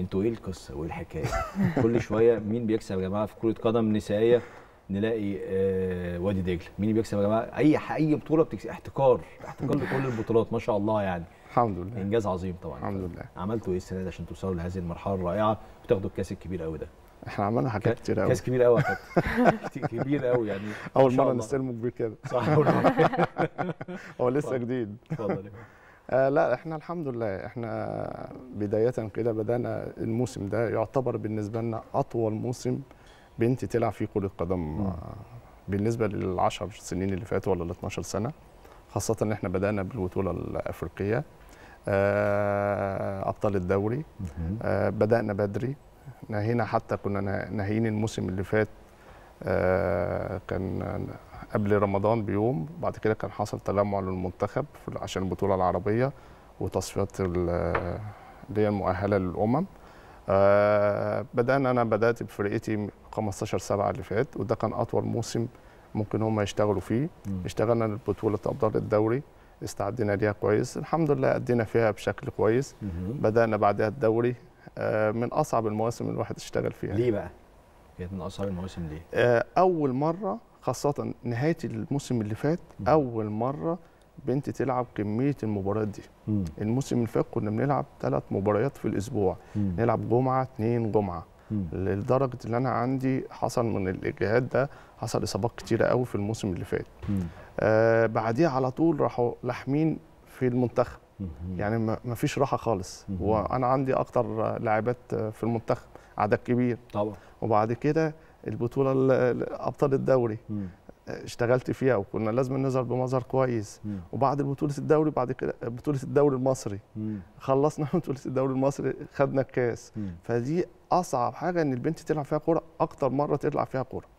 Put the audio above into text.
انتوا ايه القصه وايه الحكايه كل شويه مين بيكسب يا جماعه في كره قدم نسائيه نلاقي آه وادي دجله مين بيكسب يا جماعه اي اي بطوله بتكسب احتكار احتكار لكل البطولات ما شاء الله يعني الحمد لله انجاز عظيم طبعا الحمد لله عملتوا ايه السنه دي عشان توصلوا لهذه المرحله الرائعه وتاخدوا الكاس الكبير قوي ده احنا عملنا حاجات كتير قوي كاس كبير قوي كبير قوي يعني اول مره نستلمه كبير كده صح اول مره هو لسه جديد اتفضل آه لا احنا الحمد لله احنا بداية كده بدأنا الموسم ده يعتبر بالنسبة لنا أطول موسم بنتي تلعب فيه كرة قدم بالنسبه بالنسبة للعشر سنين اللي فاتوا ولا ال 12 سنة خاصة إن احنا بدأنا بالبطولة الأفريقية آه أبطال الدوري آه، بدأنا بدري نهينا حتى كنا ناهيين الموسم اللي فات آه، كان قبل رمضان بيوم بعد كده كان حصل تجمع للمنتخب عشان البطوله العربيه وتصفيات اللي هي المؤهله للامم آه بدانا انا بدات بفرقتي 15 7 اللي فات وده كان اطول موسم ممكن هم يشتغلوا فيه اشتغلنا لبطوله ابطال الدوري استعدينا ليها كويس الحمد لله ادينا فيها بشكل كويس بدانا بعدها الدوري آه من اصعب المواسم اللي الواحد اشتغل فيها ليه بقى كانت من اصعب المواسم ليه آه اول مره خاصه نهايه الموسم اللي فات اول مره بنت تلعب كميه المباريات دي مم. الموسم اللي فات كنا بنلعب ثلاث مباريات في الاسبوع مم. نلعب جمعه اثنين جمعه لدرجه ان انا عندي حصل من الاجهاد ده حصل اصابات كتيره قوي في الموسم اللي فات آه بعديها على طول راحوا لاحمين في المنتخب يعني ما فيش راحه خالص وانا عندي اكتر لاعبات في المنتخب عدد كبير طبعا وبعد كده البطوله ابطال الدوري اشتغلت فيها وكنا لازم نظهر بمظهر كويس وبعد بطوله الدوري بعد كده بطوله الدوري المصري خلصنا بطوله الدوري المصري خدنا الكاس فدي اصعب حاجه ان البنت تلعب فيها كوره اكتر مره تلعب فيها كوره